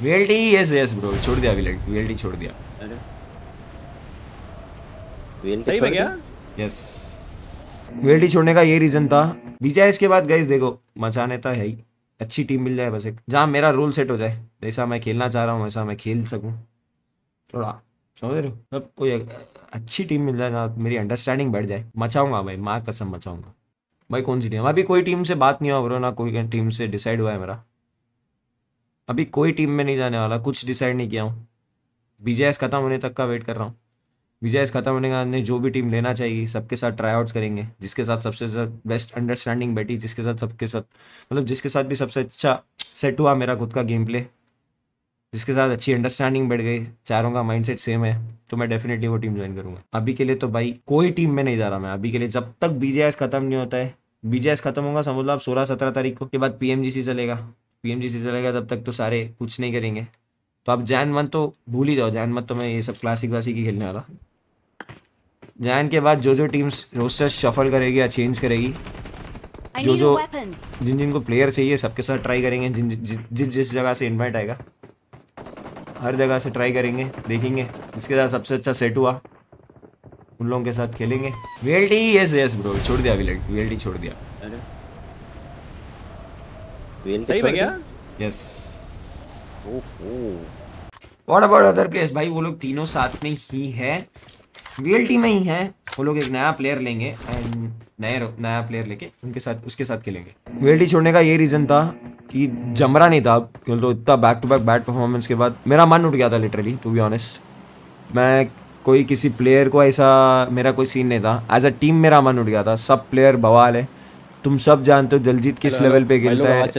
VLT yes yes bro छोड़ दिया VLT VLT छोड़ दिया अरे VLT सही में गया yes VLT छोड़ने का ये रीजन था बीजेएस के बाद गाइस देखो मचाने तो है ही अच्छी टीम मिल जाए बस एक जहाँ मेरा रोल सेट हो जाए जैसा मैं खेलना चाह रहा हूँ वैसा मैं खेल सकूँ थोड़ा समझ रहे हो अब कोई अच्छी टीम मिल जाए ना मेरी अंडरस्टैंडिंग बढ़ जाए मचाऊंगा भाई माँ कसम मचाऊंगा भाई कौन सी टीम अभी कोई टीम से बात नहीं हुआ ब्रो ना कोई टीम से डिसाइड हुआ है मेरा अभी कोई टीम में नहीं जाने वाला कुछ डिसाइड नहीं किया हूँ बीजेएस खत्म होने तक का वेट कर रहा हूँ बीजेएस खत्म होने का जो भी टीम लेना चाहिए सबके साथ ट्राई आउट्स करेंगे जिसके साथ सबसे बेस्ट अंडरस्टैंडिंग बैठी जिसके साथ सबके साथ मतलब जिसके साथ भी सबसे अच्छा सेट हुआ मेरा खुद का गेम प्ले जिसके साथ अच्छी अंडरस्टैंडिंग बैठ गई चारों का माइंडसेट सेम है तो मैं डेफिनेटली वो टीम ज्वाइन करूंगा अभी के लिए तो भाई कोई टीम में नहीं जा रहा मैं अभी के लिए जब तक बीजेएस खत्म नहीं होता है बीजेएस खत्म होगा समझ लो आप सोलह सत्रह तारीख को के बाद पीएमजीसी चलेगा पी चलेगा तब तक तो सारे कुछ नहीं करेंगे तो आप जैन वन तो भूल ही जाओ जैन मत तो मैं ये सब क्लासिक वासिक ही खेलने वाला जैन के बाद जो जो टीम्स रोस्टर शफल करेगी या चेंज करेगी जो जो जिन जिन को प्लेयर चाहिए सबके साथ ट्राई करेंगे जिन जिस जिस जगह से इन्वाइट आएगा हर जगह से ट्राई करेंगे देखेंगे जिसके साथ सबसे अच्छा सेट हुआ उन लोगों के साथ खेलेंगे वेल्टी यस यस ब्रो छोड़ दिया वेल्टी छोड़ दिया well what about other players भाई वो लोग तीनों साथ में ही है वीएलटी में ही है वो लोग एक नया प्लेयर लेंगे नया नया प्लेयर लेके उनके साथ उसके साथ खेलेंगे वीएलटी छोड़ने का ये रीज़न था कि जमरा नहीं था क्यों तो इतना back to back bad performance के बाद मेरा मन उठ गया था लिटरली टू बी ऑनेस्ट मैं कोई किसी प्लेयर को ऐसा मेरा कोई सीन नहीं था एज अ टीम मेरा मन उठ गया था सब प्लेयर बवाल है तुम सब जानते हो जलजीत किस लेवल पे खेलता है